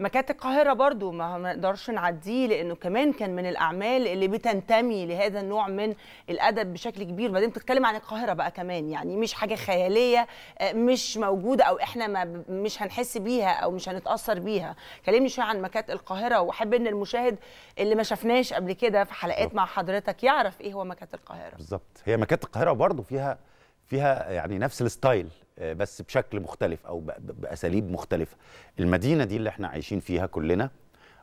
مكات القاهره برضو ما نقدرش نعديه لانه كمان كان من الاعمال اللي بتنتمي لهذا النوع من الادب بشكل كبير وبعدين بتتكلم عن القاهره بقى كمان يعني مش حاجه خياليه آه، مش موجوده او احنا ما مش هنحس بيها او مش هنتاثر بيها كلمني شويه عن مكات القاهره واحب ان المشاهد اللي ما شفناش قبل كده في حلقات مع حضرتك يعرف ايه هو مكات القاهره بالظبط هي مكات القاهره برضو فيها فيها يعني نفس الستايل آه، بس بشكل مختلف او باساليب مختلفه المدينه دي اللي احنا عايشين فيها كلنا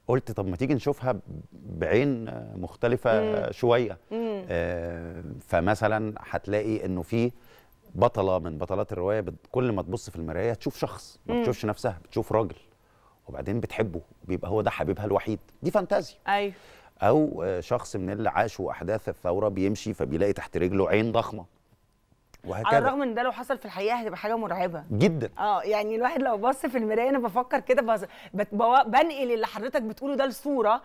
قلت طب ما تيجي نشوفها بعين مختلفه مم. شويه مم. آه، فمثلا هتلاقي انه في بطله من بطلات الروايه كل ما تبص في المرايه تشوف شخص ما بتشوفش نفسها بتشوف راجل وبعدين بتحبه بيبقى هو ده حبيبها الوحيد دي فانتازيا ايوه او آه، شخص من اللي عاشوا احداث الثوره بيمشي فبيلاقي تحت رجله عين ضخمه وهكذا على الرغم ان ده لو حصل في الحقيقه هتبقى حاجه مرعبه جدا اه يعني الواحد لو بص في المرايه انا بفكر كده بز... بت... بنقل اللي حضرتك بتقوله ده لصوره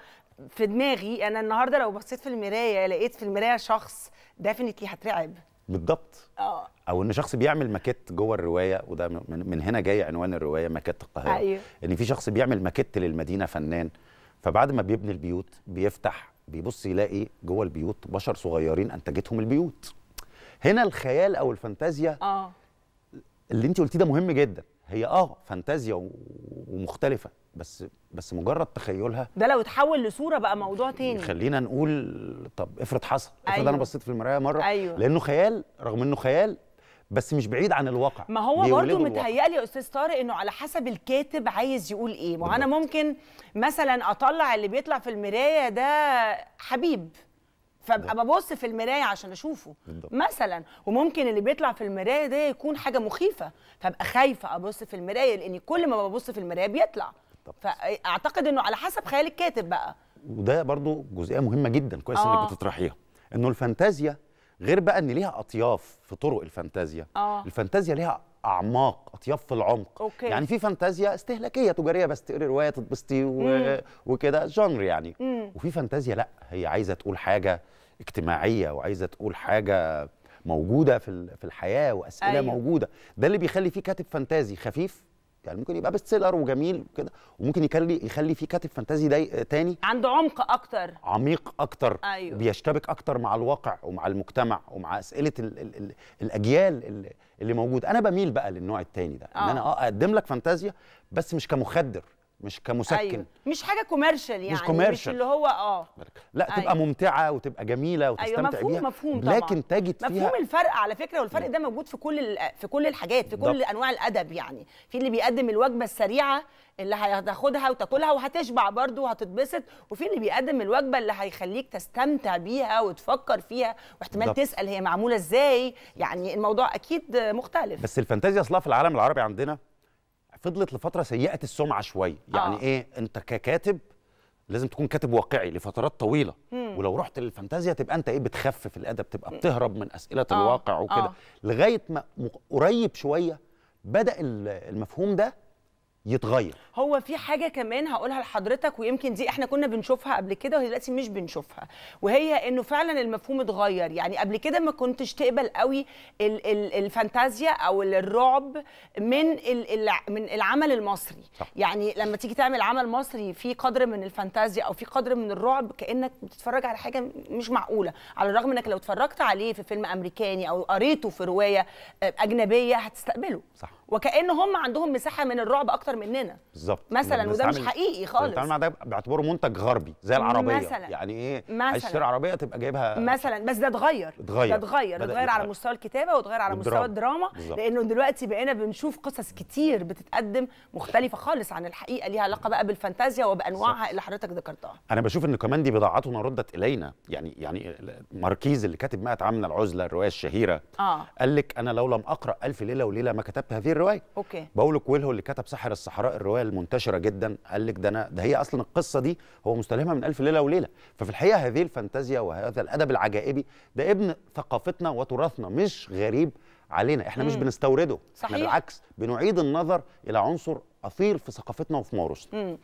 في دماغي انا النهارده لو بصيت في المرايه لقيت في المرايه شخص ديفينتلي هترعب بالضبط اه او ان شخص بيعمل ماكيت جوه الروايه وده من هنا جاي عنوان الروايه ماكيت القاهره أيوه. ان في شخص بيعمل ماكيت للمدينه فنان فبعد ما بيبني البيوت بيفتح بيبص يلاقي جوه البيوت بشر صغيرين انتجتهم البيوت هنا الخيال او الفانتازيا اه اللي انت قلتيه ده مهم جدا هي اه فانتازيا ومختلفه بس بس مجرد تخيلها ده لو اتحول لصوره بقى موضوع تاني خلينا نقول طب افرض حصل افرض أيوه. انا بصيت في المرايه مره أيوه. لانه خيال رغم انه خيال بس مش بعيد عن الواقع ما هو برضه متهيألي يا استاذ طارق انه على حسب الكاتب عايز يقول ايه ما انا ممكن مثلا اطلع اللي بيطلع في المرايه ده حبيب فابقى ببص في المرايه عشان اشوفه بالضبط. مثلا وممكن اللي بيطلع في المرايه ده يكون حاجه مخيفه فابقى خايفه ابص في المرايه لان كل ما ببص في المرايه بيطلع بالضبط. فاعتقد انه على حسب خيال الكاتب بقى وده برضو جزئيه مهمه جدا كويس آه. انك بتطرحيها انه الفانتازيا غير بقى ان ليها اطياف في طرق الفانتازيا آه. الفانتازيا ليها اعماق اطياف في العمق أوكي. يعني في فانتازيا استهلاكيه تجاريه بس تقري روايه تتبسطي وكده جانر يعني مم. وفي فانتازيا لا هي عايزه تقول حاجه اجتماعيه وعايزه تقول حاجه موجوده في في الحياه واسئله أيوه. موجوده ده اللي بيخلي فيه كاتب فانتازي خفيف يعني ممكن يبقى بيست سيلر وجميل وكده وممكن يخلي يخلي فيه كاتب فانتازي ده تاني عنده عمق اكتر عميق اكتر أيوه. بيشتبك اكتر مع الواقع ومع المجتمع ومع اسئله الـ الـ الـ الاجيال اللي, اللي انا بميل بقى للنوع التاني ده آه. ان انا اه اقدم لك فانتازيا بس مش كمخدر مش كمسكن أيوة. مش حاجه كوميرشال يعني مش كوميرشال مش اللي هو اه لا أيوة. تبقى ممتعه وتبقى جميله أيوه، وتستمتع أيوة مفهوم بيها مفهوم طبعا لكن تجد فيها مفهوم الفرق على فكره والفرق ده موجود في كل في كل الحاجات في كل ده. انواع الادب يعني في اللي بيقدم الوجبه السريعه اللي هتاخدها وتاكلها وهتشبع برضه وهتتبسط وفي اللي بيقدم الوجبه اللي هيخليك تستمتع بيها وتفكر فيها واحتمال تسال هي معموله ازاي يعني الموضوع اكيد مختلف بس الفانتازيا اصلها في العالم العربي عندنا فضلت لفتره سيئه السمعه شويه يعني آه. ايه انت ككاتب لازم تكون كاتب واقعي لفترات طويله مم. ولو رحت للفانتازيا تبقى انت ايه بتخفف الادب تبقى بتهرب من اسئله آه. الواقع وكده آه. لغايه ما قريب شويه بدا المفهوم ده يتغير هو في حاجه كمان هقولها لحضرتك ويمكن دي احنا كنا بنشوفها قبل كده ودلوقتي مش بنشوفها وهي انه فعلا المفهوم اتغير يعني قبل كده ما كنتش تقبل قوي الفانتازيا او الرعب من من العمل المصري صح. يعني لما تيجي تعمل عمل مصري في قدر من الفانتازيا او في قدر من الرعب كانك بتتفرج على حاجه مش معقوله على الرغم انك لو اتفرجت عليه في فيلم امريكاني او قريته في روايه اجنبيه هتستقبله صح وكان هم عندهم مساحه من الرعب اكتر مننا بالظبط مثلا وده مش حقيقي خالص بنتعامل مع ده باعتباره منتج غربي زي العربيه مثلا يعني ايه مثلا عايز تشتري عربيه تبقى جايبها مثلا بس ده اتغير اتغير ده اتغير اتغير على مستوى الكتابه واتغير على مستوى الدراما الدراما. لانه دلوقتي بقينا بنشوف قصص كتير بتتقدم مختلفه خالص عن الحقيقه ليها علاقه بقى بالفانتازيا وبانواعها صح. اللي حضرتك ذكرتها انا بشوف ان كمان دي بضاعتنا ردت الينا يعني يعني ماركيز اللي كاتب 100 عام من العزله الروايه الشهيره آه. قال لك انا لو لم اقرا الف ليله وليله ما كتبت هذه الروايه اوكي باولو كويلهو اللي كتب ساحر الصحراء الروايه المنتشره جدا قال لك ده انا ده هي اصلا القصه دي هو مستلهمها من الف ليله وليله ففي الحقيقه هذه الفانتازيا وهذا الادب العجائبي ده ابن ثقافتنا وتراثنا مش غريب علينا احنا مم. مش بنستورده صحيح. احنا بالعكس بنعيد النظر الى عنصر اثير في ثقافتنا وفي موروثنا